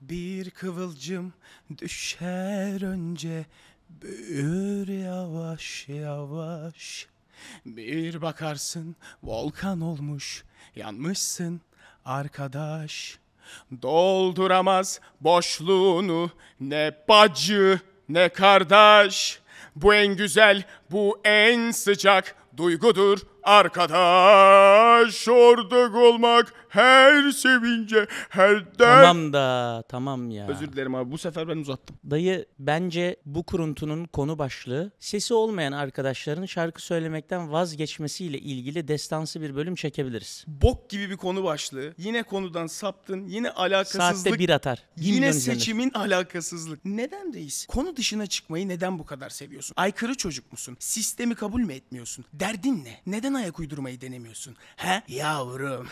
Bir kıvılcım düşer önce büyür yavaş yavaş. Bir bakarsın volkan olmuş, yanmışsın arkadaş. Dolduramaz boşluğunu ne bacı ne kardeş. Bu en güzel, bu en sıcak duygudur Arkadaş ortak olmak her sevince her dert. Tamam da tamam ya. Özür dilerim abi bu sefer ben uzattım. Dayı bence bu kuruntunun konu başlığı sesi olmayan arkadaşların şarkı söylemekten vazgeçmesiyle ilgili destansı bir bölüm çekebiliriz. Bok gibi bir konu başlığı. Yine konudan saptın. Yine alakasızlık. Saatte bir atar. Yine seçimin üzerinde. alakasızlık. Neden reis? Konu dışına çıkmayı neden bu kadar seviyorsun? Aykırı çocuk musun? Sistemi kabul mü etmiyorsun? Derdin ne? Neden ayak uydurmayı denemiyorsun? He? Yavrum.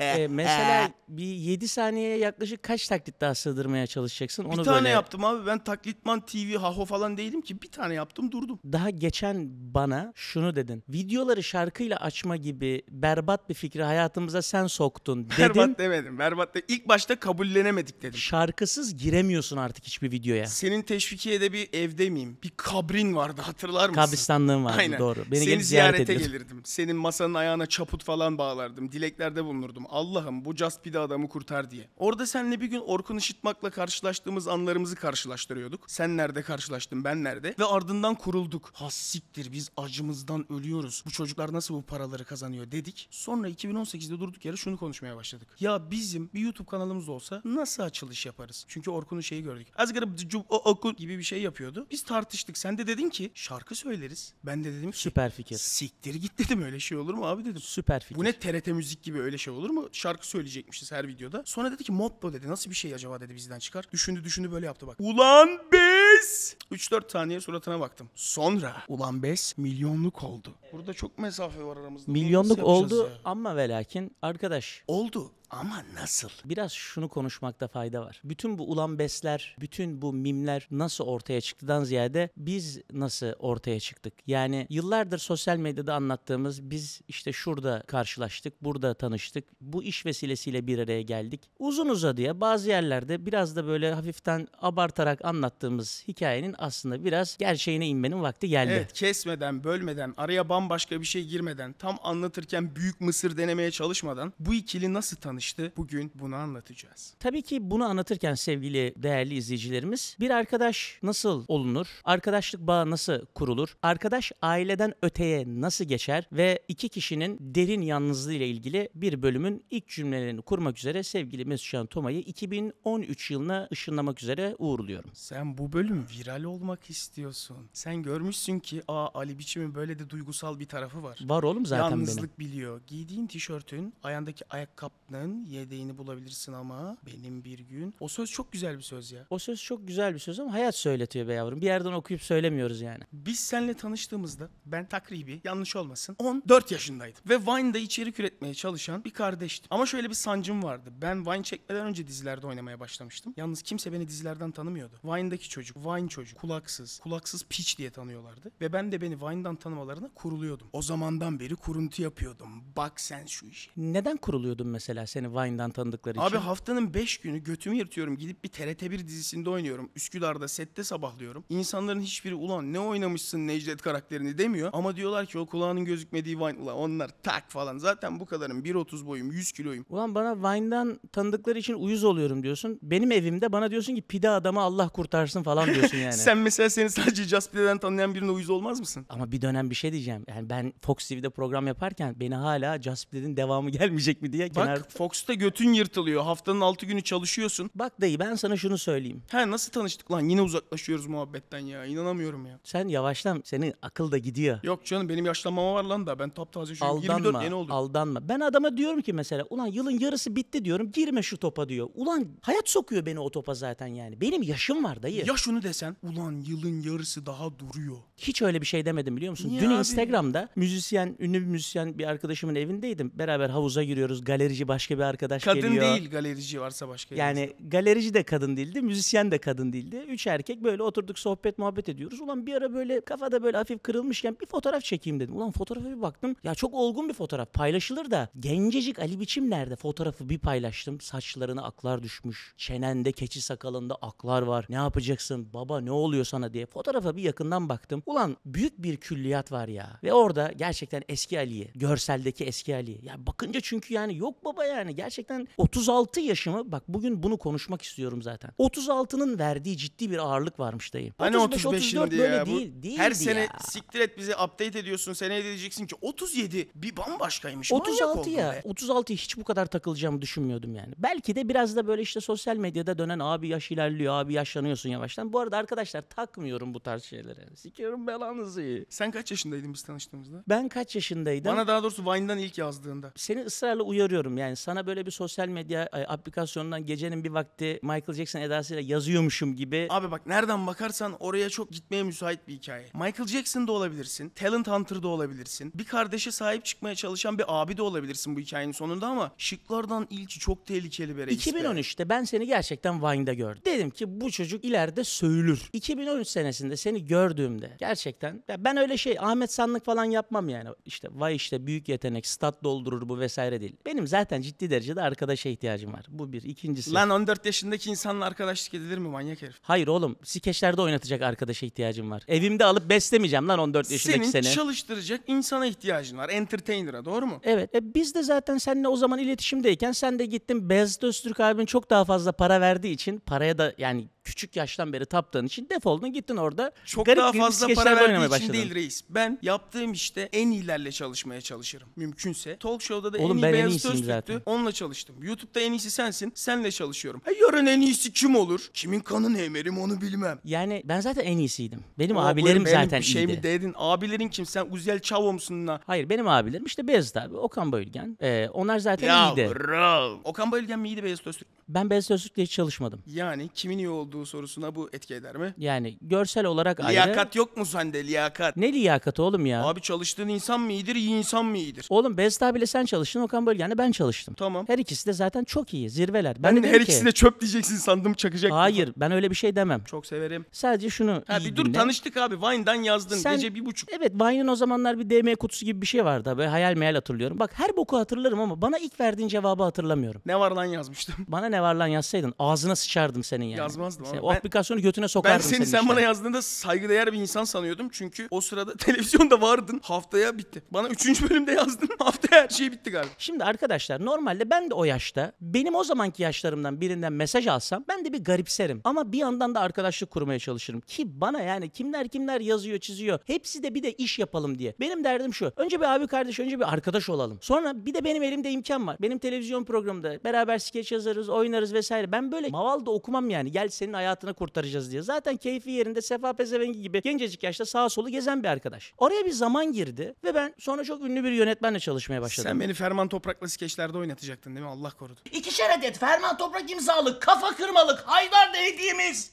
Ee, mesela bir 7 saniyeye yaklaşık kaç taklit daha sığdırmaya çalışacaksın? Onu bir tane böyle... yaptım abi. Ben taklitman TV, haho falan değilim ki. Bir tane yaptım durdum. Daha geçen bana şunu dedin. Videoları şarkıyla açma gibi berbat bir fikri hayatımıza sen soktun dedin. Berbat demedim. Berbat de. İlk başta kabullenemedik dedim. Şarkısız giremiyorsun artık hiçbir videoya. Senin teşvikiye'de bir evde miyim? Bir kabrin vardı hatırlar mısın? Kabristanlığın vardı Aynen. doğru. Beni Seni ziyarete, ziyarete gelirdim gelirdim. Senin masanın ayağına çaput falan bağlardım. Dileklerde bulunurdum. Allah'ım bu Just bir adamı kurtar diye. Orada senle bir gün Orkun Işıtmak'la karşılaştığımız anlarımızı karşılaştırıyorduk. Sen nerede karşılaştın ben nerede? Ve ardından kurulduk. Ha siktir biz acımızdan ölüyoruz. Bu çocuklar nasıl bu paraları kazanıyor dedik. Sonra 2018'de durduk yere şunu konuşmaya başladık. Ya bizim bir YouTube kanalımız olsa nasıl açılış yaparız? Çünkü Orkun'un şeyi gördük. Azgarıp Orkun gibi bir şey yapıyordu. Biz tartıştık. Sen de dedin ki şarkı söyleriz. Ben de dedim ki süper fikir. Siktir git Dedim öyle şey olur mu abi dedim. Süper fikir. Bu ne TRT müzik gibi öyle şey olur mu? Şarkı söyleyecekmişiz her videoda. Sonra dedi ki motto dedi. Nasıl bir şey acaba dedi bizden çıkar. Düşündü düşündü böyle yaptı bak. Ulan biz! 3-4 saniye suratına baktım. Sonra ulan Bes milyonluk oldu. Burada çok mesafe var aramızda. Milyonluk oldu ya? ama ve lakin arkadaş Oldu. Ama nasıl? Biraz şunu konuşmakta fayda var. Bütün bu ulan besler, bütün bu mimler nasıl ortaya çıktıdan ziyade biz nasıl ortaya çıktık? Yani yıllardır sosyal medyada anlattığımız biz işte şurada karşılaştık, burada tanıştık. Bu iş vesilesiyle bir araya geldik. Uzun uzadıya bazı yerlerde biraz da böyle hafiften abartarak anlattığımız hikayenin aslında biraz gerçeğine inmenin vakti geldi. Evet, kesmeden, bölmeden, araya bambaşka bir şey girmeden, tam anlatırken büyük mısır denemeye çalışmadan bu ikili nasıl tanıştık? tanıştı. Bugün bunu anlatacağız. Tabii ki bunu anlatırken sevgili değerli izleyicilerimiz bir arkadaş nasıl olunur? Arkadaşlık bağı nasıl kurulur? Arkadaş aileden öteye nasıl geçer? Ve iki kişinin derin yalnızlığı ile ilgili bir bölümün ilk cümlelerini kurmak üzere sevgili Mesut Can Tomay'ı 2013 yılına ışınlamak üzere uğurluyorum. Sen bu bölüm viral olmak istiyorsun. Sen görmüşsün ki aa Ali Biçim'in böyle de duygusal bir tarafı var. Var oğlum zaten Yalnızlık benim. biliyor. Giydiğin tişörtün, ayağındaki ayakkabının sen yedeğini bulabilirsin ama benim bir gün. O söz çok güzel bir söz ya. O söz çok güzel bir söz ama hayat söyletiyor be yavrum. Bir yerden okuyup söylemiyoruz yani. Biz seninle tanıştığımızda ben takribi yanlış olmasın 14 yaşındaydım. Ve Vine'da içerik üretmeye çalışan bir kardeştim. Ama şöyle bir sancım vardı. Ben Vine çekmeden önce dizilerde oynamaya başlamıştım. Yalnız kimse beni dizilerden tanımıyordu. Vine'daki çocuk, Vine çocuk, kulaksız, kulaksız piç diye tanıyorlardı. Ve ben de beni Vine'dan tanımalarına kuruluyordum. O zamandan beri kuruntu yapıyordum. Bak sen şu işi. Neden kuruluyordun mesela sen? seni Vine'dan tanıdıkları için. Abi haftanın 5 günü götümü yırtıyorum. Gidip bir TRT1 dizisinde oynuyorum. Üsküdar'da sette sabahlıyorum. İnsanların hiçbiri ulan ne oynamışsın Necdet karakterini demiyor. Ama diyorlar ki o kulağının gözükmediği Vine ulan onlar tak falan. Zaten bu kadarım 1.30 boyum 100 kiloyum. Ulan bana Vine'dan tanıdıkları için uyuz oluyorum diyorsun. Benim evimde bana diyorsun ki pide adamı Allah kurtarsın falan diyorsun yani. Sen mesela seni sadece Just Pide'den tanıyan birine uyuz olmaz mısın? Ama bir dönem bir şey diyeceğim. Yani ben Fox TV'de program yaparken beni hala Just Pide'nin devamı gelmeyecek mi diye Bak, kenar... Fox Box'ta götün yırtılıyor. Haftanın 6 günü çalışıyorsun. Bak dayı ben sana şunu söyleyeyim. He nasıl tanıştık lan? Yine uzaklaşıyoruz muhabbetten ya. İnanamıyorum ya. Sen yavaşlan. Senin akıl da gidiyor. Yok canım benim yaşlanmama var lan da. Ben taptaze şu 24 Aldanma. yeni oldum. Aldanma. Ben adama diyorum ki mesela ulan yılın yarısı bitti diyorum. Girme şu topa diyor. Ulan hayat sokuyor beni o topa zaten yani. Benim yaşım var dayı. ya şunu desen. Ulan yılın yarısı daha duruyor. Hiç öyle bir şey demedim biliyor musun? Niye Dün abi? Instagram'da müzisyen, ünlü bir müzisyen bir arkadaşımın evindeydim. Beraber havuza giriyoruz. Galerici başka bir arkadaş kadın geliyor. Kadın değil galerici varsa başka. Yani yerinde. galerici de kadın değildi, müzisyen de kadın değildi. Üç erkek böyle oturduk sohbet muhabbet ediyoruz. Ulan bir ara böyle kafada böyle hafif kırılmışken bir fotoğraf çekeyim dedim. Ulan fotoğrafa bir baktım. Ya çok olgun bir fotoğraf paylaşılır da gencecik Ali Biçim nerede? Fotoğrafı bir paylaştım. Saçlarına aklar düşmüş. Çenende keçi sakalında aklar var. Ne yapacaksın? Baba ne oluyor sana diye. Fotoğrafa bir yakından baktım. Ulan büyük bir külliyat var ya. Ve orada gerçekten eski Ali'yi. Görseldeki eski Ali'yi. Ya bakınca çünkü yani yok baba yani yani gerçekten 36 yaşımı bak bugün bunu konuşmak istiyorum zaten. 36'nın verdiği ciddi bir ağırlık varmış dayı. Hani 35, 34 böyle ya, değil. değil her sene ya. siktir et bizi update ediyorsun. Seneye diyeceksin ki 37 bir bambaşkaymış. 36 ya. Be. 36 hiç bu kadar takılacağımı düşünmüyordum yani. Belki de biraz da böyle işte sosyal medyada dönen abi yaş ilerliyor abi yaşlanıyorsun yavaştan. Bu arada arkadaşlar takmıyorum bu tarz şeylere. Sikiyorum belanızı. Sen kaç yaşındaydın biz tanıştığımızda? Ben kaç yaşındaydım? Bana daha doğrusu Vine'dan ilk yazdığında. Seni ısrarla uyarıyorum yani sana böyle bir sosyal medya e, aplikasyonundan gecenin bir vakti Michael Jackson edasıyla yazıyormuşum gibi. Abi bak nereden bakarsan oraya çok gitmeye müsait bir hikaye. Michael Jackson da olabilirsin, Talent Hunter da olabilirsin. Bir kardeşe sahip çıkmaya çalışan bir abi de olabilirsin bu hikayenin sonunda ama şıklardan ilki çok tehlikeli bir 2013'te be. ben seni gerçekten Vine'da gördüm. Dedim ki bu çocuk ileride söylür. 2013 senesinde seni gördüğümde gerçekten ya ben öyle şey Ahmet Sanlık falan yapmam yani. İşte vay işte büyük yetenek, stat doldurur bu vesaire değil. Benim zaten ciddi ciddi derecede arkadaşa ihtiyacım var. Bu bir. İkincisi. Lan 14 yaşındaki insanla arkadaşlık edilir mi manyak herif? Hayır oğlum. Skeçlerde oynatacak arkadaşa ihtiyacım var. Evimde alıp beslemeyeceğim lan 14 yaşındaki seni. Senin çalıştıracak insana ihtiyacın var. Entertainer'a doğru mu? Evet. E, biz de zaten seninle o zaman iletişimdeyken sen de gittin Beyazıt Öztürk abin çok daha fazla para verdiği için paraya da yani küçük yaştan beri taptığın için defoldun gittin orada. Çok garip daha fazla para verdiği için değil reis. Ben yaptığım işte en iyilerle çalışmaya çalışırım. Mümkünse. Talk show'da da Oğlum, en iyi ben beyaz söz zaten. Onunla çalıştım. YouTube'da en iyisi sensin. Senle çalışıyorum. Ha, e, yarın en iyisi kim olur? Kimin kanı ne emerim onu bilmem. Yani ben zaten en iyisiydim. Benim Aa, abilerim benim zaten bir şey iyiydi. mi dedin? Abilerin kim? Sen Uzel Çavo musun lan? Hayır benim abilerim işte Beyazıt abi. Okan Bayülgen. Ee, onlar zaten ya, iyiydi. Bro. Okan Bayülgen miydi iyiydi Beyazıt Öztürk? Ben Beyazıt Öztürk'le hiç çalışmadım. Yani kimin iyi olduğu bu sorusuna bu etki eder mi? Yani görsel olarak liyakat ayrı. Liyakat yok mu sende liyakat? Ne liyakat oğlum ya? Abi çalıştığın insan mı iyidir, iyi insan mı iyidir? Oğlum Best abiyle sen çalıştın, Okan Bölgen'le ben çalıştım. Tamam. Her ikisi de zaten çok iyi, zirveler. Ben, ben de her ki, ikisi de çöp diyeceksin sandım çakacak. Hayır, ben öyle bir şey demem. Çok severim. Sadece şunu Ha bir dur dinle. tanıştık abi. Vine'dan yazdın sen, gece bir buçuk. Evet, Vine'ın o zamanlar bir DM kutusu gibi bir şey vardı abi. Hayal meyal hatırlıyorum. Bak her boku hatırlarım ama bana ilk verdiğin cevabı hatırlamıyorum. Ne var lan yazmıştım. Bana ne var lan yazsaydın ağzına sıçardım senin yani. Yazmazdım sen o ben, aplikasyonu götüne sokardım. Ben seni sen işte. bana yazdığında saygıdeğer bir insan sanıyordum. Çünkü o sırada televizyonda vardın. Haftaya bitti. Bana üçüncü bölümde yazdın. Haftaya her şey bitti galiba. Şimdi arkadaşlar normalde ben de o yaşta benim o zamanki yaşlarımdan birinden mesaj alsam ben de bir garipserim. Ama bir yandan da arkadaşlık kurmaya çalışırım. Ki bana yani kimler kimler yazıyor çiziyor. Hepsi de bir de iş yapalım diye. Benim derdim şu. Önce bir abi kardeş önce bir arkadaş olalım. Sonra bir de benim elimde imkan var. Benim televizyon programında beraber skeç yazarız, oynarız vesaire. Ben böyle maval da okumam yani. Gel seni senin hayatını kurtaracağız diye. Zaten keyfi yerinde sefa pezevengi gibi gencecik yaşta sağa solu gezen bir arkadaş. Oraya bir zaman girdi ve ben sonra çok ünlü bir yönetmenle çalışmaya başladım. Sen beni Ferman Toprak'la skeçlerde oynatacaktın değil mi? Allah korudu. İkişer adet Ferman Toprak imzalı kafa kırmalık Haydar da hediyemiz.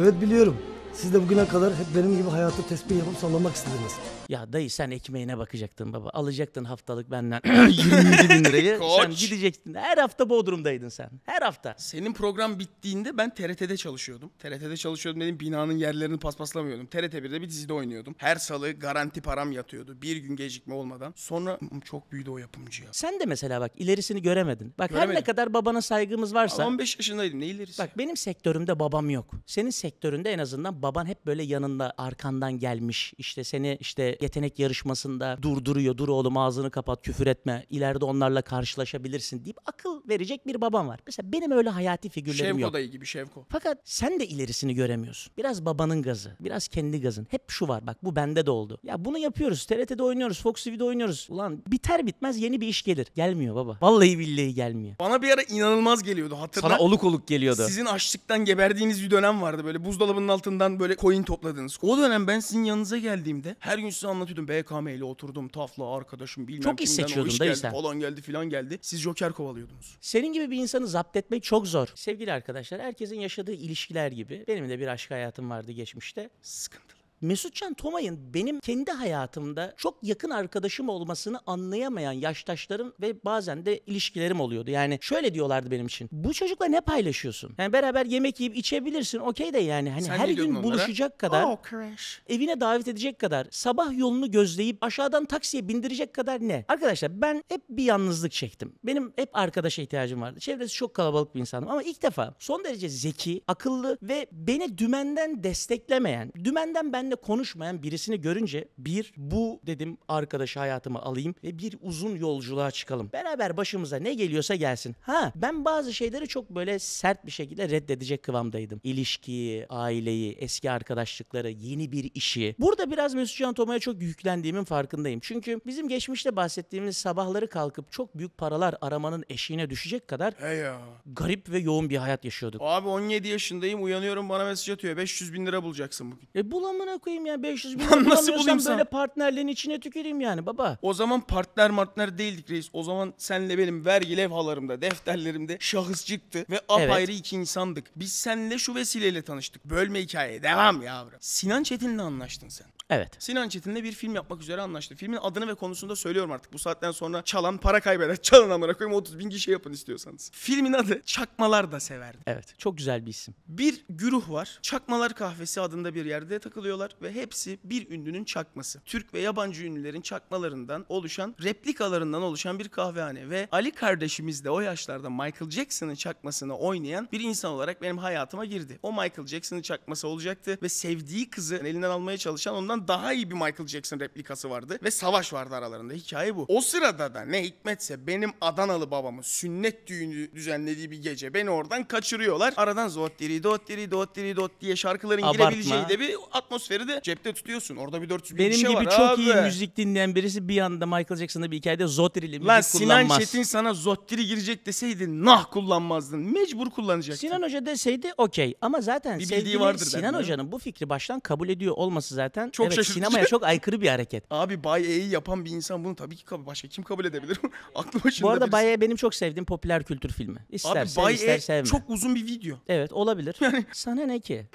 Evet biliyorum. Siz de bugüne kadar hep benim gibi hayatı tespih yapıp sallamak istediniz. Ya dayı sen ekmeğine bakacaktın baba. Alacaktın haftalık benden 27 bin lirayı. sen gidecektin. Her hafta Bodrum'daydın sen. Her hafta. Senin program bittiğinde ben TRT'de çalışıyordum. TRT'de çalışıyordum dedim binanın yerlerini paspaslamıyordum. TRT 1'de bir dizide oynuyordum. Her salı garanti param yatıyordu. Bir gün gecikme olmadan. Sonra çok büyüdü o yapımcı ya. Sen de mesela bak ilerisini göremedin. Bak her ne kadar babana saygımız varsa. 15 yaşındaydım ne ilerisi? Bak benim sektörümde babam yok. Senin sektöründe en azından baban hep böyle yanında arkandan gelmiş. İşte seni işte yetenek yarışmasında durduruyor. Dur oğlum ağzını kapat küfür etme. İleride onlarla karşılaşabilirsin deyip akıl verecek bir baban var. Mesela benim öyle hayati figürlerim Şevko yok. Şevko dayı gibi Şevko. Fakat sen de ilerisini göremiyorsun. Biraz babanın gazı, biraz kendi gazın. Hep şu var bak bu bende de oldu. Ya bunu yapıyoruz. TRT'de oynuyoruz, Fox TV'de oynuyoruz. Ulan biter bitmez yeni bir iş gelir. Gelmiyor baba. Vallahi billahi gelmiyor. Bana bir ara inanılmaz geliyordu hatırla. Sana oluk oluk geliyordu. Sizin açlıktan geberdiğiniz bir dönem vardı böyle buzdolabının altından Oradan böyle coin topladınız. O dönem ben sizin yanınıza geldiğimde her gün size anlatıyordum. BKM ile oturdum. Tafla arkadaşım bilmem çok kimden o iş geldi sen. falan geldi filan geldi. Siz joker kovalıyordunuz. Senin gibi bir insanı zapt etmek çok zor. Sevgili arkadaşlar herkesin yaşadığı ilişkiler gibi benim de bir aşk hayatım vardı geçmişte. Sıkıntı. Mesutcan Tomay'ın benim kendi hayatımda çok yakın arkadaşım olmasını anlayamayan yaştaşların ve bazen de ilişkilerim oluyordu. Yani şöyle diyorlardı benim için. Bu çocukla ne paylaşıyorsun? Yani beraber yemek yiyip içebilirsin okey de yani hani Sen her gün onlara? buluşacak kadar oh, crash. evine davet edecek kadar sabah yolunu gözleyip aşağıdan taksiye bindirecek kadar ne? Arkadaşlar ben hep bir yalnızlık çektim. Benim hep arkadaşa ihtiyacım vardı. Çevresi çok kalabalık bir insanım ama ilk defa son derece zeki, akıllı ve beni dümenden desteklemeyen, dümenden ben benle konuşmayan birisini görünce bir bu dedim arkadaşı hayatıma alayım ve bir uzun yolculuğa çıkalım. Beraber başımıza ne geliyorsa gelsin. Ha ben bazı şeyleri çok böyle sert bir şekilde reddedecek kıvamdaydım. İlişkiyi, aileyi, eski arkadaşlıkları, yeni bir işi. Burada biraz Mesut Toma'ya çok yüklendiğimin farkındayım. Çünkü bizim geçmişte bahsettiğimiz sabahları kalkıp çok büyük paralar aramanın eşiğine düşecek kadar hey ya. garip ve yoğun bir hayat yaşıyorduk. Abi 17 yaşındayım uyanıyorum bana mesaj atıyor. 500 bin lira bulacaksın bugün. E bulamına koyayım yani 500 bin Ben nasıl bulamıyorsam bulayım sana? böyle partnerlerin içine tüküreyim yani baba. O zaman partner partner değildik reis. O zaman senle benim vergi levhalarımda, defterlerimde şahıs çıktı ve apayrı iki insandık. Biz senle şu vesileyle tanıştık. Bölme hikaye devam yavrum. Sinan Çetin'le anlaştın sen. Evet. Sinan Çetin'le bir film yapmak üzere anlaştı. Filmin adını ve konusunu da söylüyorum artık. Bu saatten sonra çalan para kaybeder. Çalın amına koyayım 30 bin kişi yapın istiyorsanız. Filmin adı Çakmalar da severdi. Evet. Çok güzel bir isim. Bir güruh var. Çakmalar Kahvesi adında bir yerde takılıyorlar ve hepsi bir ünlünün çakması. Türk ve yabancı ünlülerin çakmalarından oluşan, replikalarından oluşan bir kahvehane ve Ali kardeşimiz de o yaşlarda Michael Jackson'ın çakmasını oynayan bir insan olarak benim hayatıma girdi. O Michael Jackson'ın çakması olacaktı ve sevdiği kızı elinden almaya çalışan ondan daha iyi bir Michael Jackson replikası vardı ve savaş vardı aralarında. Hikaye bu. O sırada da ne hikmetse benim Adanalı babamın sünnet düğünü düzenlediği bir gece beni oradan kaçırıyorlar. Aradan zot diri dot diri dot diri dot diye şarkıların Abartma. girebileceği de bir atmosferi de cepte tutuyorsun. Orada bir 400 bin Benim şey gibi çok abi. iyi müzik dinleyen birisi bir anda Michael Jackson'da bir hikayede Zottiri'li müzik Lan, Sinan kullanmaz. Sinan Çetin sana Zottiri girecek deseydi nah kullanmazdın. Mecbur kullanacaktın. Sinan Hoca deseydi okey ama zaten bir sevgili vardır Sinan Hoca'nın bu fikri baştan kabul ediyor olması zaten çok çok evet, sinemaya çok aykırı bir hareket. Abi Bay E'yi yapan bir insan bunu tabii ki kabul, başka kim kabul edebilir? Aklı başında Bu arada birisi. Bay E benim çok sevdiğim popüler kültür filmi. İster Abi Bay e ister e sevme. çok uzun bir video. Evet olabilir. Yani... Sana ne ki?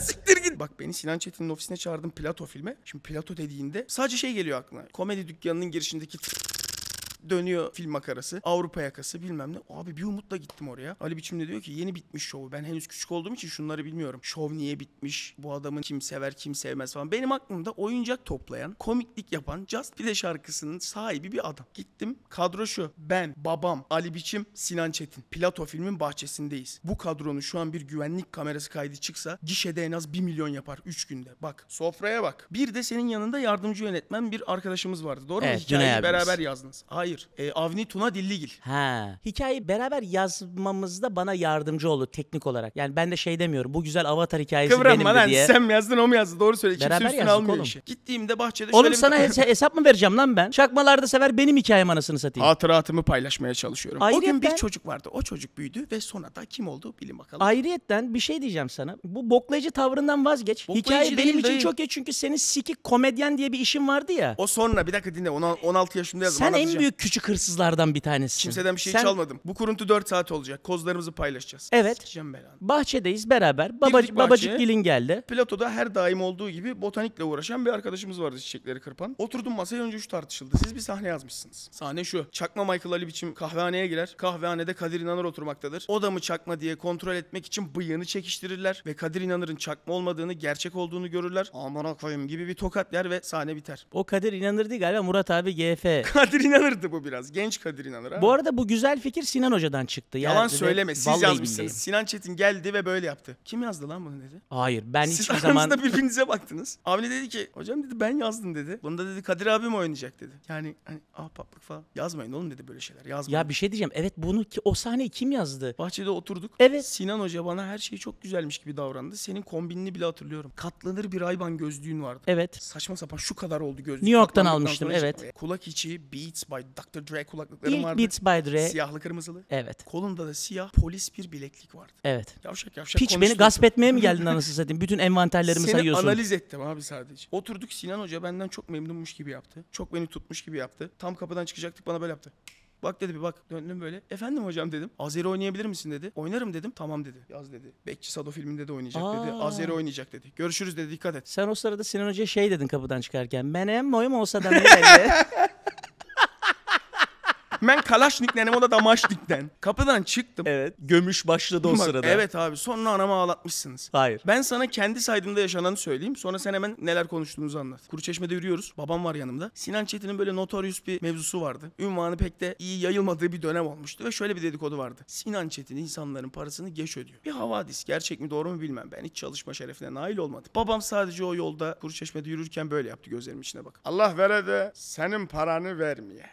Siktir git. Bak beni Sinan Çetin'in ofisine çağırdım Plato filme. Şimdi Plato dediğinde sadece şey geliyor aklına. Komedi dükkanının girişindeki dönüyor film makarası. Avrupa yakası bilmem ne. Abi bir umutla gittim oraya. Ali Biçim de diyor ki yeni bitmiş şovu. Ben henüz küçük olduğum için şunları bilmiyorum. Şov niye bitmiş? Bu adamın kim sever kim sevmez falan. Benim aklımda oyuncak toplayan, komiklik yapan Just Pide şarkısının sahibi bir adam. Gittim. Kadro şu. Ben, babam, Ali Biçim, Sinan Çetin. Plato filmin bahçesindeyiz. Bu kadronun şu an bir güvenlik kamerası kaydı çıksa gişede en az 1 milyon yapar 3 günde. Bak sofraya bak. Bir de senin yanında yardımcı yönetmen bir arkadaşımız vardı. Doğru evet, mu? Hikayeyi beraber yazdınız. Hayır Hayır. E, Avni Tuna Dilligil. Ha. Hikayeyi beraber yazmamızda bana yardımcı oldu teknik olarak. Yani ben de şey demiyorum. Bu güzel avatar hikayesi Kıvranma benimdi lan diye. sen mi yazdın o mu yazdı doğru söyle. Kimse Beraber üstüne yazdık almıyor oğlum. işi. Gittiğimde bahçede şöyle Oğlum bir- sana hesap mı vereceğim lan ben? Çakmalarda sever benim hikayem anasını satayım. Hatıratımı paylaşmaya çalışıyorum. o gün bir çocuk vardı. O çocuk büyüdü ve sonra da kim oldu bilin bakalım. Ayrıyetten bir şey diyeceğim sana. Bu boklayıcı tavrından vazgeç. Boklayıcı Hikaye benim değil, için çok iyi çünkü senin sikik komedyen diye bir işin vardı ya. O sonra bir dakika dinle. Ona- 16 yaşımda yazdım. Sen en büyük küçük hırsızlardan bir tanesisin. Kimseden bir şey Sen... çalmadım. Bu kuruntu 4 saat olacak. Kozlarımızı paylaşacağız. Evet. Sikeceğim belanı. Bahçedeyiz beraber. Babacık, bahçe, babacık Gilin geldi. Platoda her daim olduğu gibi botanikle uğraşan bir arkadaşımız vardı çiçekleri kırpan. Oturdum masaya önce şu tartışıldı. Siz bir sahne yazmışsınız. Sahne şu. Çakma Michael Ali biçim kahvehaneye girer. Kahvehanede Kadir İnanır oturmaktadır. O da mı çakma diye kontrol etmek için bıyığını çekiştirirler ve Kadir İnanır'ın çakma olmadığını gerçek olduğunu görürler. Aman koyayım gibi bir tokat yer ve sahne biter. O Kadir İnanır değil galiba Murat abi GF. Kadir İnanır'dı bu bu biraz. Genç Kadir İnanır ha. Bu arada bu güzel fikir Sinan Hoca'dan çıktı. Yalan yani söyleme siz yazmışsınız. Bilmiyorum. Sinan Çetin geldi ve böyle yaptı. Kim yazdı lan bunu dedi. Hayır ben siz hiçbir zaman... Siz birbirinize baktınız. Avni dedi ki hocam dedi ben yazdım dedi. Bunda dedi Kadir abim oynayacak dedi. Yani hani ahbaplık falan. Yazmayın oğlum dedi böyle şeyler yazmayın. Ya bir şey diyeceğim. Evet bunu ki, o sahneyi kim yazdı? Bahçede oturduk. Evet. Sinan Hoca bana her şeyi çok güzelmiş gibi davrandı. Senin kombinini bile hatırlıyorum. Katlanır bir ayban gözlüğün vardı. Evet. Saçma sapan şu kadar oldu gözlük. New York'tan almıştım evet. Kulak içi Beats by Dr. Dre kulaklıklarım İlk vardı. Beats by Dre. Siyahlı kırmızılı. Evet. Kolunda da siyah polis bir bileklik vardı. Evet. Yavşak yavşak Piç beni gasp etmeye mi geldin anasını satayım? Bütün envanterlerimi Seni sayıyorsun. Seni analiz ettim abi sadece. Oturduk Sinan Hoca benden çok memnunmuş gibi yaptı. Çok beni tutmuş gibi yaptı. Tam kapıdan çıkacaktık bana böyle yaptı. Bak dedi bir bak döndüm böyle. Efendim hocam dedim. Azeri oynayabilir misin dedi. Oynarım dedim. Tamam dedi. Yaz dedi. Bekçi Sado filminde de oynayacak Aa. dedi. Azeri oynayacak dedi. Görüşürüz dedi dikkat et. Sen o sırada Sinan hoca şey dedin kapıdan çıkarken. Ben hem oyum olsa da ne dedi. ben Kalaşnik'tenim o da Damaşnik'ten. Kapıdan çıktım. Evet. Gömüş başladı o Bak, sırada. Evet abi sonra anamı ağlatmışsınız. Hayır. Ben sana kendi saydığımda yaşananı söyleyeyim. Sonra sen hemen neler konuştuğunuzu anlat. Kuruçeşme'de yürüyoruz. Babam var yanımda. Sinan Çetin'in böyle notorious bir mevzusu vardı. Ünvanı pek de iyi yayılmadığı bir dönem olmuştu ve şöyle bir dedikodu vardı. Sinan Çetin insanların parasını geç ödüyor. Bir havadis gerçek mi doğru mu bilmem. Ben hiç çalışma şerefine nail olmadım. Babam sadece o yolda Kuruçeşme'de yürürken böyle yaptı gözlerimin içine bak. Allah vere de senin paranı vermeye.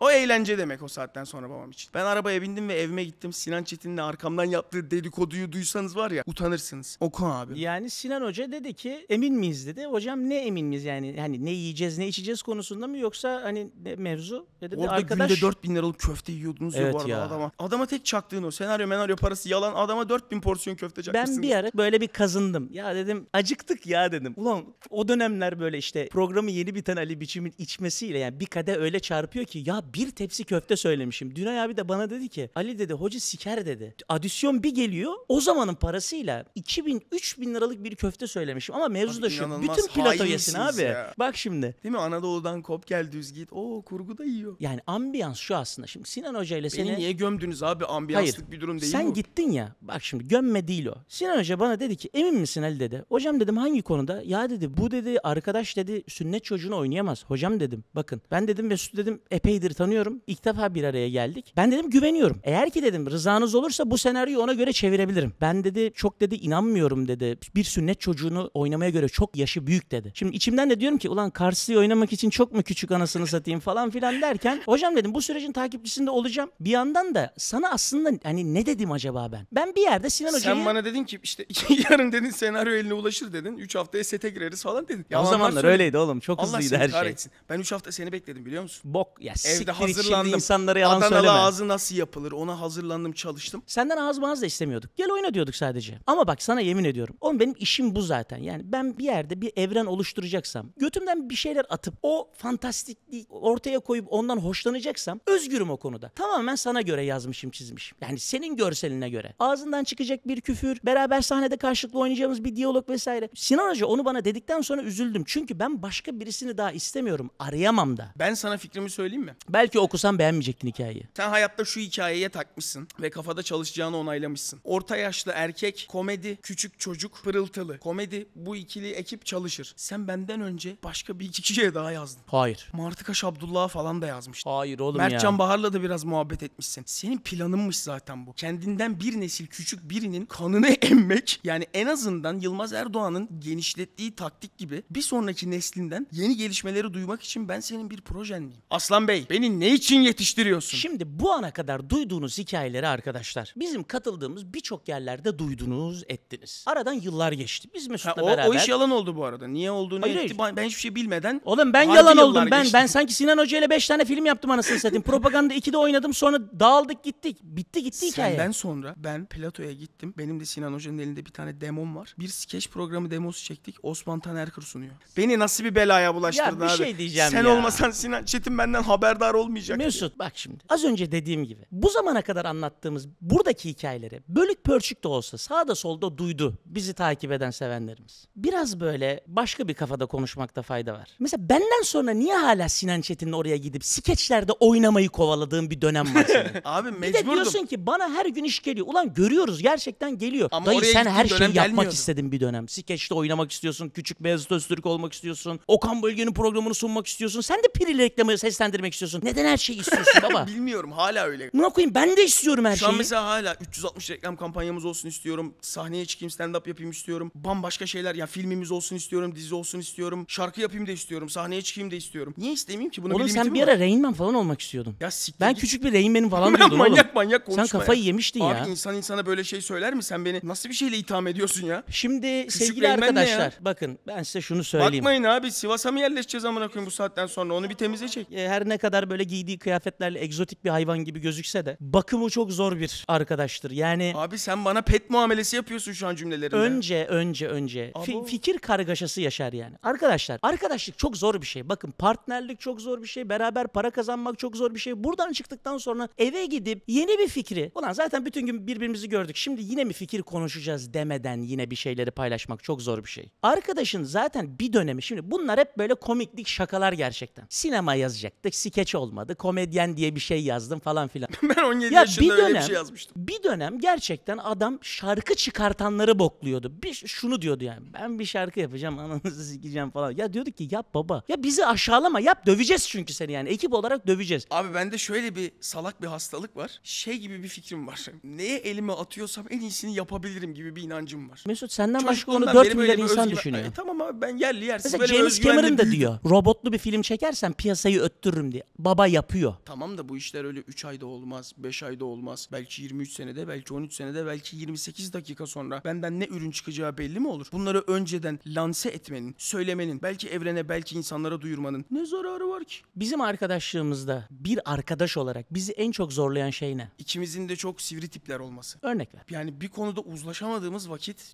o eğlence demek o saatten sonra babam için. Ben arabaya bindim ve evime gittim. Sinan Çetin'le arkamdan yaptığı dedikoduyu duysanız var ya utanırsınız. Oku abi. Yani Sinan Hoca dedi ki emin miyiz dedi. Hocam ne emin miyiz yani hani ne yiyeceğiz ne içeceğiz konusunda mı yoksa hani ne mevzu? dedi, Orada arkadaş... günde 4000 liralık köfte yiyordunuz evet ya bu arada ya. adama. Adama tek çaktığın o senaryo menaryo parası yalan adama 4000 porsiyon köfte çakmışsın. Ben bir ara böyle bir kazındım. Ya dedim acıktık ya dedim. Ulan o dönemler böyle işte programı yeni biten Ali Biçim'in içmesiyle yani bir kade öyle çarpıyor ki ya bir bir tepsi köfte söylemişim. Dünay abi de bana dedi ki Ali dedi hoca siker dedi. Adisyon bir geliyor o zamanın parasıyla 2000 3000 liralık bir köfte söylemişim ama mevzu da şu. Bütün plato yesin abi. Ya. Bak şimdi. Değil mi Anadolu'dan kop gel düz git. o kurgu da yiyor. Yani ambiyans şu aslında. Şimdi Sinan Hoca ile seni... Beni niye gömdünüz abi ambiyanslık Hayır, bir durum değil sen bu. gittin ya. Bak şimdi gömme değil o. Sinan Hoca bana dedi ki emin misin Ali dedi. Hocam dedim hangi konuda? Ya dedi bu dedi arkadaş dedi sünnet çocuğunu oynayamaz. Hocam dedim bakın ben dedim Mesut dedim epeydir tanı tanıyorum. İlk defa bir araya geldik. Ben dedim güveniyorum. Eğer ki dedim rızanız olursa bu senaryoyu ona göre çevirebilirim. Ben dedi çok dedi inanmıyorum dedi. Bir sünnet çocuğunu oynamaya göre çok yaşı büyük dedi. Şimdi içimden de diyorum ki ulan Kars'ı oynamak için çok mu küçük anasını satayım falan filan derken hocam dedim bu sürecin takipçisinde olacağım. Bir yandan da sana aslında hani ne dedim acaba ben? Ben bir yerde Sinan Hoca'ya... Sen bana dedin ki işte yarın dedin senaryo eline ulaşır dedin. 3 haftaya sete gireriz falan dedin. Ya o zamanlar söyle. öyleydi oğlum. Çok Allah hızlıydı her şey. Kahretsin. Ben 3 hafta seni bekledim biliyor musun? Bok ya Evde Fakir hazırlandım. Şimdi insanlara yalan Adanalı söyleme. ağzı nasıl yapılır ona hazırlandım çalıştım. Senden ağız mağaz da istemiyorduk. Gel oyna diyorduk sadece. Ama bak sana yemin ediyorum. Oğlum benim işim bu zaten. Yani ben bir yerde bir evren oluşturacaksam götümden bir şeyler atıp o fantastikliği ortaya koyup ondan hoşlanacaksam özgürüm o konuda. Tamamen sana göre yazmışım çizmişim. Yani senin görseline göre. Ağzından çıkacak bir küfür, beraber sahnede karşılıklı oynayacağımız bir diyalog vesaire. Sinan Hoca onu bana dedikten sonra üzüldüm. Çünkü ben başka birisini daha istemiyorum. Arayamam da. Ben sana fikrimi söyleyeyim mi? Ben Belki okusan beğenmeyecektin hikayeyi. Sen hayatta şu hikayeye takmışsın ve kafada çalışacağını onaylamışsın. Orta yaşlı erkek, komedi, küçük çocuk, pırıltılı. Komedi bu ikili ekip çalışır. Sen benden önce başka bir iki kişiye daha yazdın. Hayır. Martıkaş Abdullah'a falan da yazmıştın. Hayır oğlum ya. Mertcan Bahar'la da biraz muhabbet etmişsin. Senin planınmış zaten bu. Kendinden bir nesil küçük birinin kanını emmek yani en azından Yılmaz Erdoğan'ın genişlettiği taktik gibi bir sonraki neslinden yeni gelişmeleri duymak için ben senin bir projen miyim? Aslan Bey, beni ne için yetiştiriyorsun? Şimdi bu ana kadar duyduğunuz hikayeleri arkadaşlar bizim katıldığımız birçok yerlerde duydunuz ettiniz. Aradan yıllar geçti. Biz Mesut'la o, beraber... O iş yalan oldu bu arada. Niye olduğunu hayır, hayır. ben hiçbir şey bilmeden... Oğlum ben yalan oldum. Ben geçti. ben sanki Sinan Hoca ile 5 tane film yaptım anasını satayım. Propaganda 2'de oynadım sonra dağıldık gittik. Bitti gitti Senden hikaye. Senden sonra ben Plato'ya gittim. Benim de Sinan Hoca'nın elinde bir tane demom var. Bir sketch programı demosu çektik. Osman Taner Tanerkır sunuyor. Beni nasıl bir belaya bulaştırdın Ya bir şey abi. diyeceğim Sen ya. olmasan Sinan Çetin benden haberdar ol olmayacak. Mesut diye. bak şimdi az önce dediğim gibi bu zamana kadar anlattığımız buradaki hikayeleri bölük pörçük de olsa sağda solda duydu bizi takip eden sevenlerimiz. Biraz böyle başka bir kafada konuşmakta fayda var. Mesela benden sonra niye hala Sinan Çetin'in oraya gidip skeçlerde oynamayı kovaladığım bir dönem var senin. Abi mecburdum. Bir de diyorsun ki bana her gün iş geliyor. Ulan görüyoruz gerçekten geliyor. Ama Dayı sen her şeyi yapmak istedin bir dönem. Skeçte oynamak istiyorsun. Küçük Beyazıt Öztürk olmak istiyorsun. Okan Bölge'nin programını sunmak istiyorsun. Sen de piril reklamı seslendirmek istiyorsun. Neden neden her şeyi istiyorsun baba? Bilmiyorum hala öyle. Buna koyayım ben de istiyorum her Şu şeyi. an mesela hala 360 reklam kampanyamız olsun istiyorum. Sahneye çıkayım stand up yapayım istiyorum. Bambaşka şeyler ya filmimiz olsun istiyorum, dizi olsun istiyorum. Şarkı yapayım da istiyorum, sahneye çıkayım da istiyorum. Niye istemeyeyim ki? bunu? Oğlum sen bir ara Rain Man falan olmak istiyordun. Ya siktir Ben git. küçük bir Rain Man'im falan diyordum oğlum. manyak manyak Sen kafayı ya. yemiştin Abi ya. insan insana böyle şey söyler mi? Sen beni nasıl bir şeyle itham ediyorsun ya? Şimdi sevgili Rain Man ya? arkadaşlar bakın ben size şunu söyleyeyim. Bakmayın abi Sivas'a mı yerleşeceğiz amına koyayım bu saatten sonra? Onu bir temizleyecek. Ee, her ne kadar böyle giydiği kıyafetlerle egzotik bir hayvan gibi gözükse de bakımı çok zor bir arkadaştır. Yani Abi sen bana pet muamelesi yapıyorsun şu an cümlelerinde. Önce önce önce fi- fikir kargaşası yaşar yani. Arkadaşlar arkadaşlık çok zor bir şey. Bakın partnerlik çok zor bir şey. Beraber para kazanmak çok zor bir şey. Buradan çıktıktan sonra eve gidip yeni bir fikri. Ulan zaten bütün gün birbirimizi gördük. Şimdi yine mi fikir konuşacağız demeden yine bir şeyleri paylaşmak çok zor bir şey. Arkadaşın zaten bir dönemi. Şimdi bunlar hep böyle komiklik şakalar gerçekten. Sinema yazacaktık, skeç olmuş olmadı. Komedyen diye bir şey yazdım falan filan. ben 17 ya yaşında bir dönem, öyle bir şey yazmıştım. Bir dönem gerçekten adam şarkı çıkartanları bokluyordu. Bir, şunu diyordu yani ben bir şarkı yapacağım ananızı sikeceğim falan. Ya diyordu ki yap baba. Ya bizi aşağılama yap döveceğiz çünkü seni yani. Ekip olarak döveceğiz. Abi bende şöyle bir salak bir hastalık var. Şey gibi bir fikrim var. Neye elime atıyorsam en iyisini yapabilirim gibi bir inancım var. Mesut senden Çocuk başka onu 4 milyar insan özgüven... düşünüyor. Ay, e, tamam abi ben yerli yersiz Mesela James Cameron da diyor. Robotlu bir film çekersen piyasayı öttürürüm diye. Baba baba yapıyor. Tamam da bu işler öyle 3 ayda olmaz, 5 ayda olmaz. Belki 23 senede, belki 13 senede, belki 28 dakika sonra benden ne ürün çıkacağı belli mi olur? Bunları önceden lanse etmenin, söylemenin, belki evrene, belki insanlara duyurmanın ne zararı var ki? Bizim arkadaşlığımızda bir arkadaş olarak bizi en çok zorlayan şey ne? İkimizin de çok sivri tipler olması. Örnek ver. Yani bir konuda uzlaşamadığımız vakit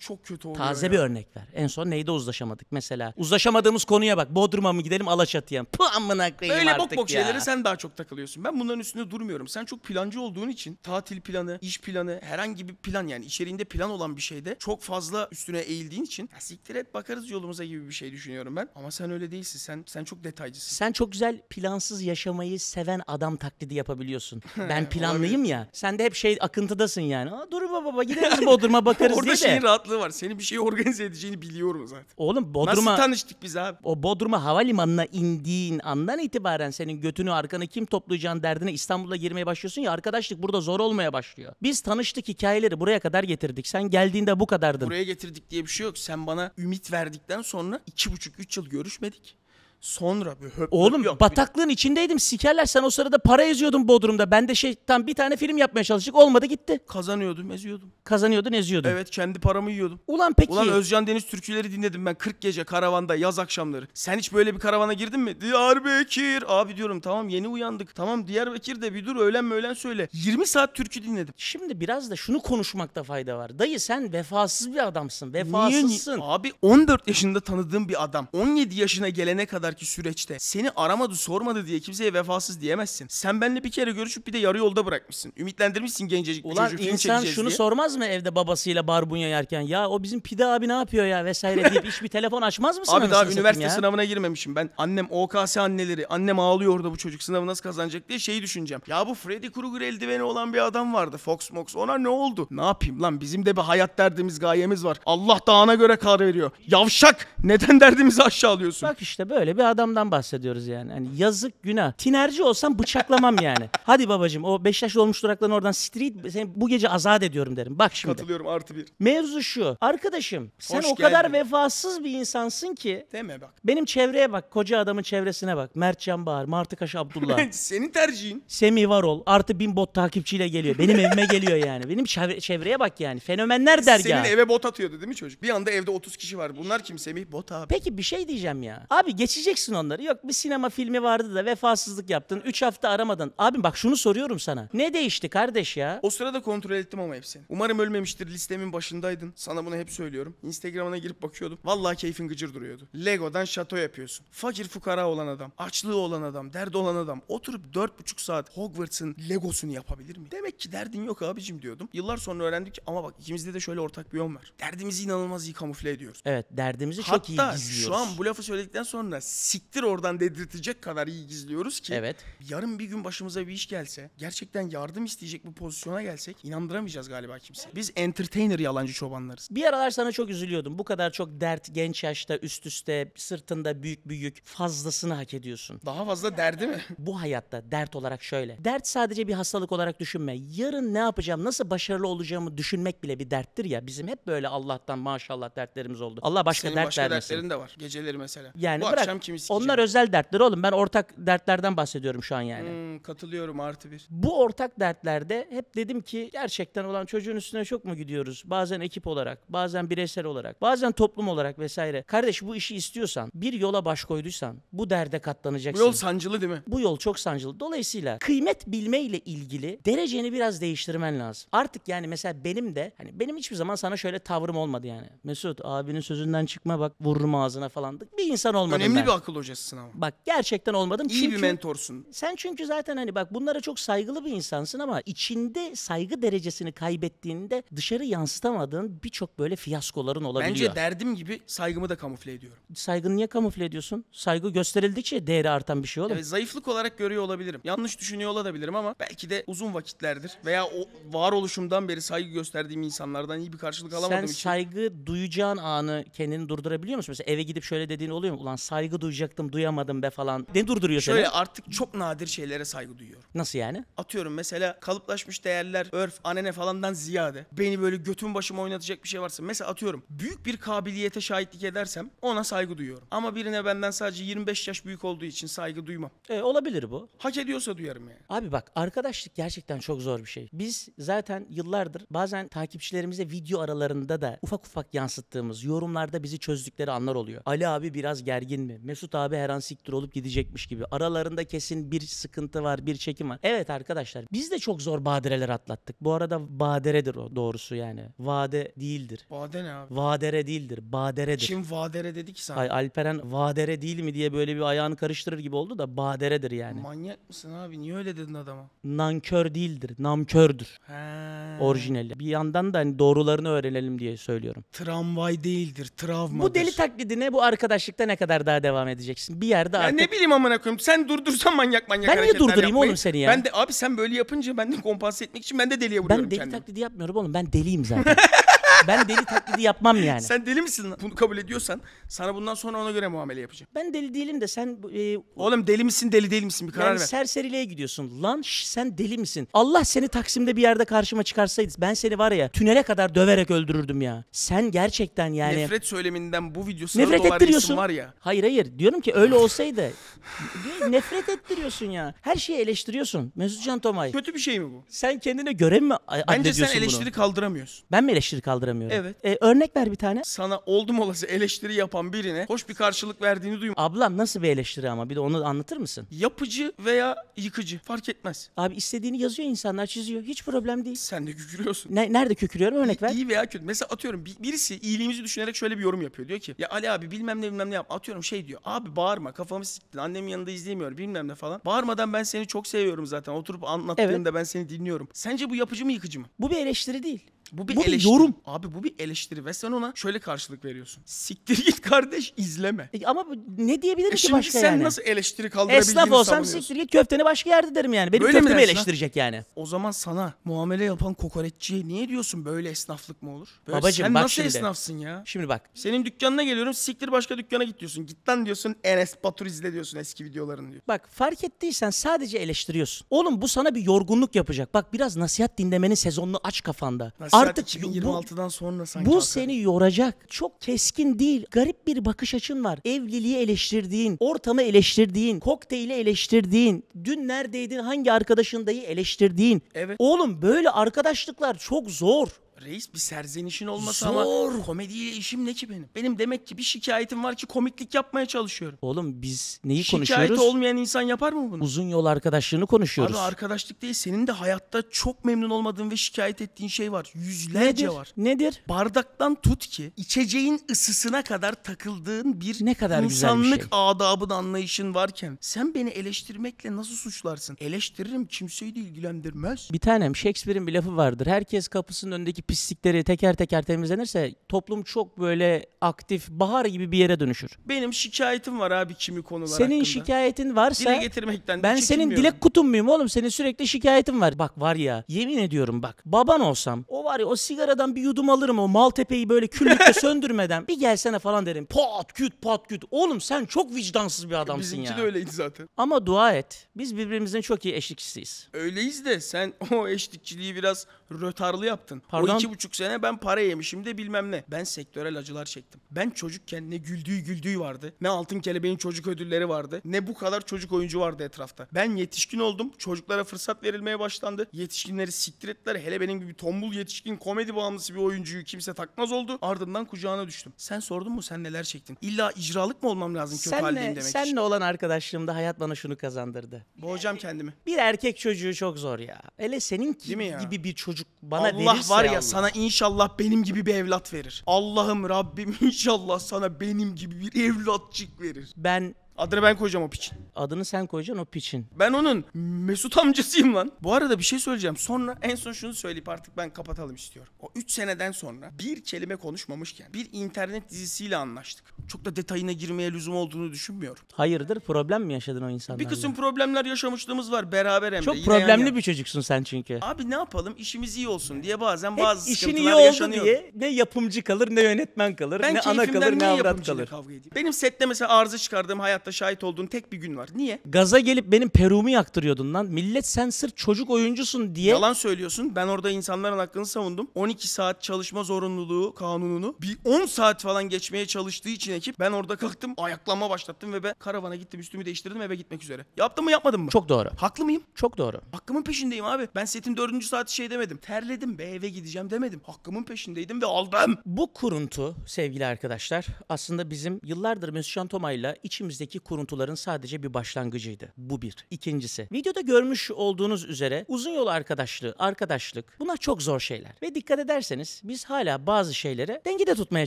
çok, kötü oluyor. Taze ya. bir örnek ver. En son neyde uzlaşamadık mesela? Uzlaşamadığımız konuya bak. Bodrum'a mı gidelim Alaçatı'ya mı? Puh amına koyayım Böyle bok Abuk ya. şeylere sen daha çok takılıyorsun. Ben bunların üstünde durmuyorum. Sen çok plancı olduğun için tatil planı, iş planı, herhangi bir plan yani içeriğinde plan olan bir şeyde çok fazla üstüne eğildiğin için ya siktir et bakarız yolumuza gibi bir şey düşünüyorum ben. Ama sen öyle değilsin. Sen sen çok detaycısın. Sen çok güzel plansız yaşamayı seven adam taklidi yapabiliyorsun. Ben planlıyım ya. Sen de hep şey akıntıdasın yani. Aa, dur baba gideriz Bodrum'a bakarız Orada diye Orada şeyin rahatlığı var. Seni bir şeyi organize edeceğini biliyorum zaten. Oğlum Bodrum'a... Nasıl tanıştık biz abi? O Bodrum'a havalimanına indiğin andan itibaren seni senin götünü arkanı kim toplayacağın derdine İstanbul'a girmeye başlıyorsun ya arkadaşlık burada zor olmaya başlıyor. Biz tanıştık hikayeleri buraya kadar getirdik. Sen geldiğinde bu kadardın. Buraya getirdik diye bir şey yok. Sen bana ümit verdikten sonra iki buçuk üç yıl görüşmedik. Sonra bir höp Oğlum yok, bataklığın bir... içindeydim sikerler sen o sırada para eziyordun Bodrum'da. Ben de şey tam bir tane film yapmaya çalıştık olmadı gitti. Kazanıyordum eziyordum. Kazanıyordun eziyordun. Evet kendi paramı yiyordum. Ulan peki. Ulan Özcan Deniz türküleri dinledim ben 40 gece karavanda yaz akşamları. Sen hiç böyle bir karavana girdin mi? Diyarbakır. Abi diyorum tamam yeni uyandık. Tamam Diyarbakır de bir dur öğlen mi öğlen söyle. 20 saat türkü dinledim. Şimdi biraz da şunu konuşmakta fayda var. Dayı sen vefasız bir adamsın. Vefasızsın. Niye, niye? Abi 14 yaşında tanıdığım bir adam. 17 yaşına gelene kadar kadarki süreçte seni aramadı sormadı diye kimseye vefasız diyemezsin. Sen benimle bir kere görüşüp bir de yarı yolda bırakmışsın. Ümitlendirmişsin gencecik Ulan çocuğu film insan şunu diye. sormaz mı evde babasıyla barbunya yerken? Ya o bizim pide abi ne yapıyor ya vesaire deyip hiç bir telefon açmaz mısın? Abi daha üniversite ya? sınavına girmemişim ben. Annem OKS anneleri annem ağlıyor orada bu çocuk sınavı nasıl kazanacak diye şeyi düşüneceğim. Ya bu Freddy Krueger eldiveni olan bir adam vardı. Fox Mox ona ne oldu? Ne yapayım lan bizim de bir hayat derdimiz gayemiz var. Allah dağına göre kar veriyor. Yavşak neden derdimizi aşağılıyorsun? Bak işte böyle bir bir adamdan bahsediyoruz yani. yani yazık günah. Tinerci olsam bıçaklamam yani. Hadi babacığım o Beşiktaş dolmuş duraklarına oradan street seni bu gece azat ediyorum derim. Bak şimdi. Katılıyorum artı bir. Mevzu şu. Arkadaşım sen Hoş o geldin. kadar vefasız bir insansın ki. Deme bak. Benim çevreye bak. Koca adamın çevresine bak. Mert Can Bahar, Martı Kaş Abdullah. Senin tercihin. Semih Varol artı bin bot takipçiyle geliyor. Benim evime geliyor yani. Benim çevre, çevreye bak yani. Fenomenler dergahı. Senin eve bot atıyordu değil mi çocuk? Bir anda evde 30 kişi var. Bunlar kim Semih? Bot abi. Peki bir şey diyeceğim ya. Abi geçecek Bileceksin onları. Yok bir sinema filmi vardı da vefasızlık yaptın. 3 hafta aramadan abim bak şunu soruyorum sana. Ne değişti kardeş ya? O sırada kontrol ettim ama hepsini. Umarım ölmemiştir listemin başındaydın. Sana bunu hep söylüyorum. Instagram'ına girip bakıyordum. Vallahi keyfin gıcır duruyordu. Lego'dan şato yapıyorsun. Fakir fukara olan adam, açlığı olan adam, derdi olan adam oturup 4,5 saat Hogwarts'ın Legosunu yapabilir mi? Demek ki derdin yok abicim diyordum. Yıllar sonra öğrendik ama bak ikimizde de şöyle ortak bir yön var. Derdimizi inanılmaz iyi kamufle ediyoruz. Evet derdimizi Hatta çok iyi gizliyoruz. Hatta şu an bu lafı söyledikten sonra siktir oradan dedirtecek kadar iyi gizliyoruz ki. Evet. Yarın bir gün başımıza bir iş gelse, gerçekten yardım isteyecek bir pozisyona gelsek inandıramayacağız galiba kimse. Biz entertainer yalancı çobanlarız. Bir aralar sana çok üzülüyordum. Bu kadar çok dert genç yaşta üst üste sırtında büyük büyük fazlasını hak ediyorsun. Daha fazla derdi mi? Bu hayatta dert olarak şöyle. Dert sadece bir hastalık olarak düşünme. Yarın ne yapacağım, nasıl başarılı olacağımı düşünmek bile bir derttir ya. Bizim hep böyle Allah'tan maşallah dertlerimiz oldu. Allah başka Senin dert başka vermesin. dertlerin de var. Geceleri mesela. Yani Bu bırak. akşam kim içimi sikeceğim. Onlar özel dertler oğlum. Ben ortak dertlerden bahsediyorum şu an yani. Hmm, katılıyorum artı bir. Bu ortak dertlerde hep dedim ki gerçekten olan çocuğun üstüne çok mu gidiyoruz? Bazen ekip olarak, bazen bireysel olarak, bazen toplum olarak vesaire. Kardeş bu işi istiyorsan, bir yola baş koyduysan bu derde katlanacaksın. Bu yol sancılı değil mi? Bu yol çok sancılı. Dolayısıyla kıymet bilme ile ilgili dereceni biraz değiştirmen lazım. Artık yani mesela benim de hani benim hiçbir zaman sana şöyle tavrım olmadı yani. Mesut abinin sözünden çıkma bak vururum ağzına falan. Bir insan olmadım Önemli ben. bir bir akıl hocasısın ama. Bak gerçekten olmadım. İyi çünkü bir mentorsun. Sen çünkü zaten hani bak bunlara çok saygılı bir insansın ama içinde saygı derecesini kaybettiğinde dışarı yansıtamadığın birçok böyle fiyaskoların olabiliyor. Bence derdim gibi saygımı da kamufle ediyorum. Saygını niye kamufle ediyorsun? Saygı gösterildikçe değeri artan bir şey olur. Evet, zayıflık olarak görüyor olabilirim. Yanlış düşünüyor olabilirim ama belki de uzun vakitlerdir veya o varoluşumdan beri saygı gösterdiğim insanlardan iyi bir karşılık alamadığım Sen için. Sen saygı duyacağın anı kendini durdurabiliyor musun? Mesela eve gidip şöyle dediğin oluyor mu? Ulan saygı duyacaktım duyamadım be falan. Ne durduruyor seni? Şöyle artık çok nadir şeylere saygı duyuyorum. Nasıl yani? Atıyorum mesela kalıplaşmış değerler, örf, anene falandan ziyade beni böyle götüm başıma oynatacak bir şey varsa mesela atıyorum büyük bir kabiliyete şahitlik edersem ona saygı duyuyorum. Ama birine benden sadece 25 yaş büyük olduğu için saygı duymam. E, olabilir bu. Hak ediyorsa duyarım yani. Abi bak arkadaşlık gerçekten çok zor bir şey. Biz zaten yıllardır bazen takipçilerimize video aralarında da ufak ufak yansıttığımız yorumlarda bizi çözdükleri anlar oluyor. Ali abi biraz gergin mi? Mesut abi her an siktir olup gidecekmiş gibi. Aralarında kesin bir sıkıntı var, bir çekim var. Evet arkadaşlar biz de çok zor badireler atlattık. Bu arada badiredir o doğrusu yani. Vade değildir. Vade ne abi? Vadere değildir, baderedir. Kim vadere dedi ki sen? Ay Alperen vadere değil mi diye böyle bir ayağını karıştırır gibi oldu da baderedir yani. Manyak mısın abi? Niye öyle dedin adama? Nankör değildir, namkördür. He. Orijinali. Bir yandan da hani doğrularını öğrenelim diye söylüyorum. Tramvay değildir, travmadır. Bu deli taklidi ne? Bu arkadaşlıkta ne kadar daha devam devam edeceksin. Bir yerde ya ne bileyim amına koyayım. Sen durdursan manyak manyak Ben niye durdurayım yapmayı. oğlum seni ya? Ben de abi sen böyle yapınca ben de kompanse etmek için ben de deliye vuruyorum Ben deli kendimi. taklidi yapmıyorum oğlum. Ben deliyim zaten. ben deli taklidi yapmam yani. Sen deli misin? Bunu kabul ediyorsan sana bundan sonra ona göre muamele yapacağım. Ben deli değilim de sen... E, Oğlum deli misin deli değil misin bir karar yani ver. serseriliğe gidiyorsun. Lan şş, sen deli misin? Allah seni Taksim'de bir yerde karşıma çıkarsaydı ben seni var ya tünele kadar döverek öldürürdüm ya. Sen gerçekten yani... Nefret söyleminden bu video sana Nefret dolar ettiriyorsun. var ya. Hayır hayır diyorum ki öyle olsaydı. nefret ettiriyorsun ya. Her şeyi eleştiriyorsun. Mesut Can Tomay. Kötü bir şey mi bu? Sen kendine göre mi a- Bence addediyorsun sen eleştiri bunu? kaldıramıyorsun. Ben mi eleştiri kaldırabilirim? çıkaramıyorum. Evet. E, örnek ver bir tane. Sana oldum olası eleştiri yapan birine hoş bir karşılık verdiğini duymadım. Ablam nasıl bir eleştiri ama bir de onu anlatır mısın? Yapıcı veya yıkıcı fark etmez. Abi istediğini yazıyor insanlar çiziyor. Hiç problem değil. Sen de kükürüyorsun. Ne, nerede kükürüyorum örnek ver. İyi veya kötü. Mesela atıyorum birisi iyiliğimizi düşünerek şöyle bir yorum yapıyor. Diyor ki ya Ali abi bilmem ne bilmem ne yap. Atıyorum şey diyor. Abi bağırma kafamı siktin. Annemin yanında izleyemiyorum bilmem ne falan. Bağırmadan ben seni çok seviyorum zaten. Oturup anlattığında ben seni dinliyorum. Sence bu yapıcı mı yıkıcı mı? Bu bir eleştiri değil. Bu bir, bu eleştiri. bir yorum. Abi bu bir eleştiri ve sen ona şöyle karşılık veriyorsun. Siktir git kardeş izleme. E ama bu- ne diyebilirim E ki şimdi sen nasıl eleştiri kaldırabildiğini Esnaf olsam savunuyorsun? siktir git köfteni başka yerde derim yani. Benim Böyle mi köftemi eleştirecek yani. O zaman sana muamele yapan kokoreççiye niye diyorsun böyle esnaflık mı olur? Böyle Babacım sen bak nasıl şimdi. esnafsın ya? Şimdi bak Senin dükkanına geliyorum siktir başka dükkana git diyorsun. Git lan diyorsun Enes Batur izle diyorsun eski videolarını diyor. Bak fark ettiysen sadece eleştiriyorsun. Oğlum bu sana bir yorgunluk yapacak. Bak biraz nasihat dinlemenin sezonunu aç kafanda. Nasihat artık 26'dan sonra sanki. Bu seni yoracak. Çok keskin değil. Garip bir bakış açın var. Evliliği eleştirdiğin, ortamı eleştirdiğin, kokteyli eleştirdiğin, dün neredeydin, hangi arkadaşındayı eleştirdiğin. Evet. Oğlum böyle arkadaşlıklar çok zor. Reis bir serzenişin olması Zor. ama komediyle işim ne ki benim? Benim demek ki bir şikayetim var ki komiklik yapmaya çalışıyorum. Oğlum biz neyi Şikayet konuşuyoruz? Şikayet olmayan insan yapar mı bunu? Uzun yol arkadaşlığını konuşuyoruz. Abi arkadaşlık değil senin de hayatta çok memnun olmadığın ve şikayet ettiğin şey var. Yüzlerce Nedir? var. Nedir? Bardaktan tut ki içeceğin ısısına kadar takıldığın bir ne kadar insanlık güzel bir şey. adabını anlayışın varken sen beni eleştirmekle nasıl suçlarsın? Eleştiririm kimseyi de ilgilendirmez. Bir tanem Shakespeare'in bir lafı vardır. Herkes kapısının önündeki pislikleri teker teker temizlenirse toplum çok böyle aktif, bahar gibi bir yere dönüşür. Benim şikayetim var abi kimi konular Senin hakkında. şikayetin varsa Dile getirmekten ben senin dilek kutun muyum oğlum? Senin sürekli şikayetin var. Bak var ya yemin ediyorum bak baban olsam o var ya o sigaradan bir yudum alırım o Maltepe'yi böyle küllükle söndürmeden bir gelsene falan derim. Pat küt pat küt. Oğlum sen çok vicdansız bir adamsın Bizimki ya. de öyleydi zaten. Ama dua et. Biz birbirimizin çok iyi eşlikçisiyiz. Öyleyiz de sen o eşlikçiliği biraz rötarlı yaptın. Pardon? iki buçuk sene ben para yemişim de bilmem ne. Ben sektörel acılar çektim. Ben çocukken ne güldüğü güldüğü vardı. Ne altın kelebeğin çocuk ödülleri vardı. Ne bu kadar çocuk oyuncu vardı etrafta. Ben yetişkin oldum. Çocuklara fırsat verilmeye başlandı. Yetişkinleri siktir ettiler. Hele benim gibi tombul yetişkin komedi bağımlısı bir oyuncuyu kimse takmaz oldu. Ardından kucağına düştüm. Sen sordun mu sen neler çektin? İlla icralık mı olmam lazım kötü senle, haldeyim demek senle için? olan arkadaşlığımda hayat bana şunu kazandırdı. Boğacağım kendimi. Bir erkek çocuğu çok zor ya. Hele senin ki, gibi bir çocuk bana Allah var ya Allah sana inşallah benim gibi bir evlat verir. Allah'ım Rabbim inşallah sana benim gibi bir evlatçık verir. Ben Adını ben koyacağım o piçin. Adını sen koyacaksın o piçin. Ben onun Mesut amcasıyım lan. Bu arada bir şey söyleyeceğim. Sonra en son şunu söyleyip artık ben kapatalım istiyorum. O 3 seneden sonra bir kelime konuşmamışken bir internet dizisiyle anlaştık. Çok da detayına girmeye lüzum olduğunu düşünmüyorum. Hayırdır problem mi yaşadın o insanlarla? Bir kısım problemler yaşamışlığımız var beraber hem Çok Yine problemli yan bir çocuksun sen çünkü. Abi ne yapalım işimiz iyi olsun diye e, bazen Hep bazı işin iyi oldu yaşanıyor. diye ne yapımcı kalır ne yönetmen kalır Ben ne ana kalır ne niye avrat kalır. kavga edeyim? Benim sette mesela arıza çıkardığım hayatta şahit olduğun tek bir gün var. Niye? Gaza gelip benim peru'mu yaktırıyordun lan. Millet sen sırf çocuk oyuncusun diye. Yalan söylüyorsun. Ben orada insanların hakkını savundum. 12 saat çalışma zorunluluğu kanununu bir 10 saat falan geçmeye çalıştığı için ekip ben orada kalktım ayaklanma başlattım ve ben karavana gittim üstümü değiştirdim eve gitmek üzere. Yaptım mı yapmadım mı? Çok doğru. Haklı mıyım? Çok doğru. Hakkımın peşindeyim abi. Ben setin 4. saati şey demedim. Terledim be eve gideceğim demedim. Hakkımın peşindeydim ve aldım. Bu kuruntu sevgili arkadaşlar aslında bizim yıllardır Mesut Şantomay'la içimizdeki kuruntuların sadece bir başlangıcıydı. Bu bir. İkincisi, videoda görmüş olduğunuz üzere uzun yol arkadaşlığı, arkadaşlık bunlar çok zor şeyler. Ve dikkat ederseniz biz hala bazı şeylere dengede tutmaya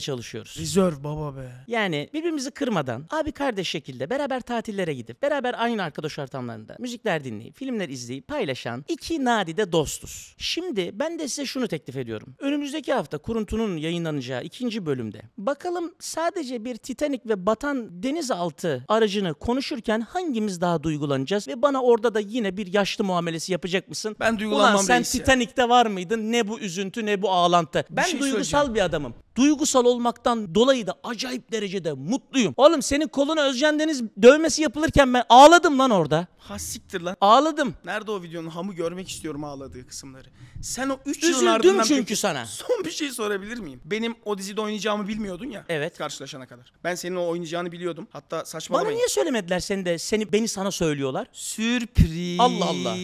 çalışıyoruz. Reserve baba be. Yani birbirimizi kırmadan abi kardeş şekilde beraber tatillere gidip beraber aynı arkadaş ortamlarında müzikler dinleyip filmler izleyip paylaşan iki nadide dostuz. Şimdi ben de size şunu teklif ediyorum. Önümüzdeki hafta kuruntunun yayınlanacağı ikinci bölümde bakalım sadece bir Titanic ve batan denizaltı aracını konuşurken hangimiz daha duygulanacağız? Ve bana orada da yine bir yaşlı muamelesi yapacak mısın? Ben duygulanmam Ulan sen Titanik'te var mıydın? Ne bu üzüntü ne bu ağlantı. Ben şey duygusal bir adamım duygusal olmaktan dolayı da acayip derecede mutluyum. Oğlum senin koluna Özcan Deniz dövmesi yapılırken ben ağladım lan orada. Ha siktir lan. Ağladım. Nerede o videonun hamı görmek istiyorum ağladığı kısımları. Sen o 3 yılın ardından... çünkü peki, sana. Son bir şey sorabilir miyim? Benim o dizide oynayacağımı bilmiyordun ya. Evet. Karşılaşana kadar. Ben senin o oynayacağını biliyordum. Hatta saçmalamayın. Bana niye söylemediler seni de seni beni sana söylüyorlar? Sürpriz. Allah Allah.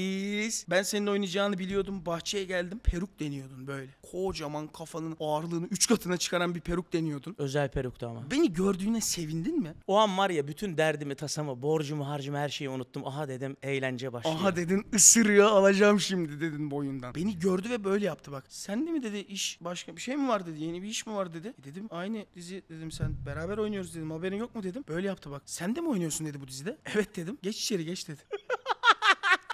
Ben senin oynayacağını biliyordum. Bahçeye geldim. Peruk deniyordun böyle. Kocaman kafanın ağırlığını 3 katına çıkaran bir peruk deniyordun. Özel peruktu ama. Beni gördüğüne sevindin mi? O an var ya bütün derdimi, tasamı, borcumu, harcımı her şeyi unuttum. Aha dedim eğlence başlıyor. Aha dedin ısırıyor alacağım şimdi dedin boyundan. Beni gördü ve böyle yaptı bak. Sen de mi dedi iş başka bir şey mi var dedi. Yeni bir iş mi var dedi. E dedim aynı dizi dedim sen beraber oynuyoruz dedim. Haberin yok mu dedim. Böyle yaptı bak. Sen de mi oynuyorsun dedi bu dizide. Evet dedim. Geç içeri geç dedi.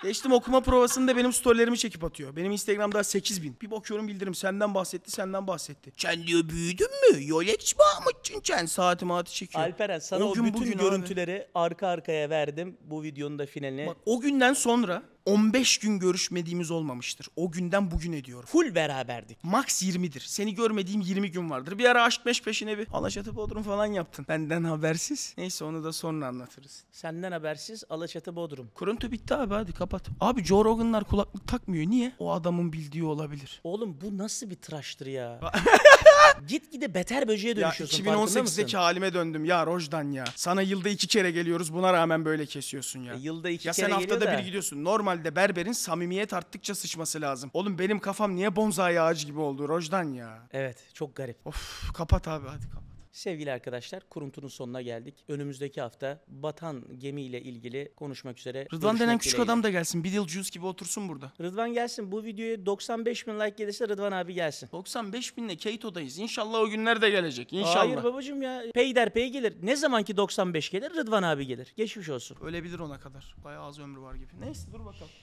Geçtim okuma provasında benim storylerimi çekip atıyor. Benim Instagram'da bin. Bir bakıyorum bildirim senden bahsetti, senden bahsetti. Sen diyor büyüdün mü? Yol etmiş mi Ahmetciğim sen? Saati maati çekiyor. Alperen sana o, gün, bütün bugün abi. görüntüleri arka arkaya verdim. Bu videonun da finaline. Bak o günden sonra 15 gün görüşmediğimiz olmamıştır. O günden bugüne diyorum. Full beraberdik. Max 20'dir. Seni görmediğim 20 gün vardır. Bir ara aşk meş peşine bir Alaçatı Bodrum falan yaptın. Benden habersiz. Neyse onu da sonra anlatırız. Senden habersiz Alaçatı Bodrum. Kuruntu bitti abi hadi kapat. Abi Joe Rogan'lar kulaklık takmıyor. Niye? O adamın bildiği olabilir. Oğlum bu nasıl bir tıraştır ya? Gitgide beter böceğe dönüşüyorsun. Ya 2018'deki halime döndüm ya Rojdan ya. Sana yılda iki kere geliyoruz buna rağmen böyle kesiyorsun ya. E, yılda iki ya kere sen haftada bir gidiyorsun. Normal halde berberin samimiyet arttıkça sıçması lazım. Oğlum benim kafam niye bonsai ağacı gibi oldu Rojdan ya? Evet çok garip. Of kapat abi hadi kapat. Sevgili arkadaşlar kuruntunun sonuna geldik. Önümüzdeki hafta batan gemiyle ilgili konuşmak üzere. Rıdvan denen küçük adam da gelsin. Beetlejuice gibi otursun burada. Rıdvan gelsin. Bu videoya 95 bin like gelirse Rıdvan abi gelsin. 95 binle Keito'dayız. İnşallah o günler de gelecek. İnşallah. Hayır babacım ya. Peyderpey gelir. Ne zaman ki 95 gelir Rıdvan abi gelir. Geçmiş olsun. Ölebilir ona kadar. Bayağı az ömrü var gibi. Neyse dur bakalım.